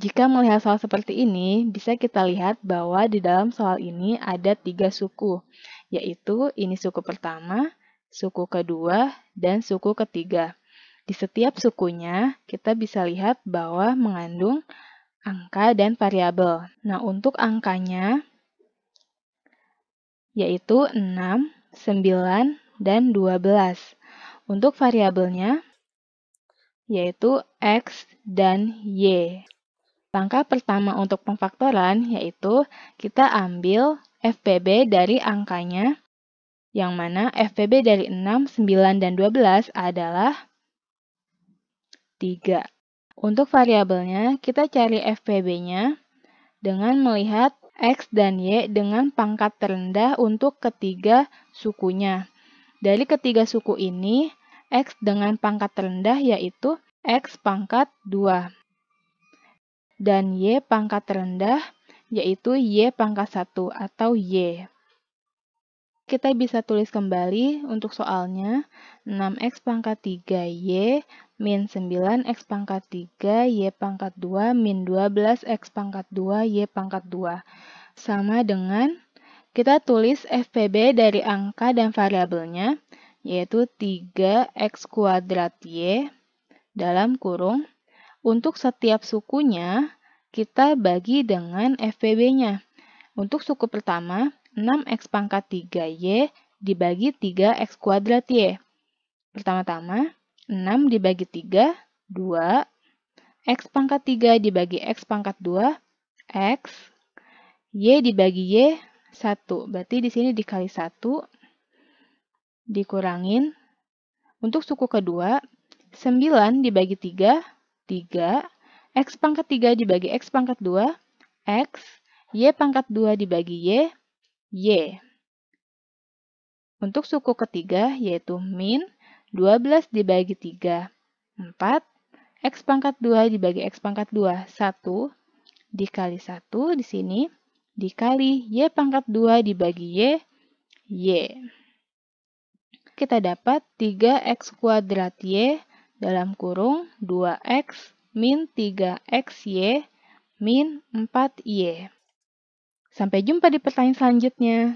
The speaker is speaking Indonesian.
Jika melihat soal seperti ini, bisa kita lihat bahwa di dalam soal ini ada tiga suku, yaitu ini suku pertama, suku kedua, dan suku ketiga. Di setiap sukunya, kita bisa lihat bahwa mengandung angka dan variabel. Nah, untuk angkanya, yaitu 6, 9, dan 12. Untuk variabelnya, yaitu X dan Y. Langkah pertama untuk pemfaktoran yaitu kita ambil FPB dari angkanya, yang mana FPB dari 6, 9, dan 12 adalah 3. Untuk variabelnya, kita cari FPB-nya dengan melihat X dan Y dengan pangkat terendah untuk ketiga sukunya. Dari ketiga suku ini, X dengan pangkat terendah yaitu X pangkat 2 dan Y pangkat rendah, yaitu Y pangkat 1 atau Y. Kita bisa tulis kembali untuk soalnya 6X pangkat 3Y min 9X pangkat 3 Y pangkat 2 min 12X pangkat 2 Y pangkat 2 sama dengan kita tulis FPB dari angka dan variabelnya yaitu 3X kuadrat Y dalam kurung untuk setiap sukunya kita bagi dengan FPB-nya. Untuk suku pertama, 6x pangkat 3y dibagi 3x kuadrat y. Pertama-tama, 6 dibagi 3, 2. x pangkat 3 dibagi x pangkat 2, x. y dibagi y, 1. Berarti di sini dikali 1, dikurangin. Untuk suku kedua, 9 dibagi 3, 3. X pangkat 3 dibagi X pangkat 2, X, Y pangkat 2 dibagi Y, Y. Untuk suku ketiga, yaitu min, 12 dibagi 3, 4, X pangkat 2 dibagi X pangkat 2, 1, dikali 1 di sini, dikali Y pangkat 2 dibagi Y, Y. Kita dapat 3X kuadrat Y dalam kurung 2X min 3xy, min 4y. Sampai jumpa di pertanyaan selanjutnya.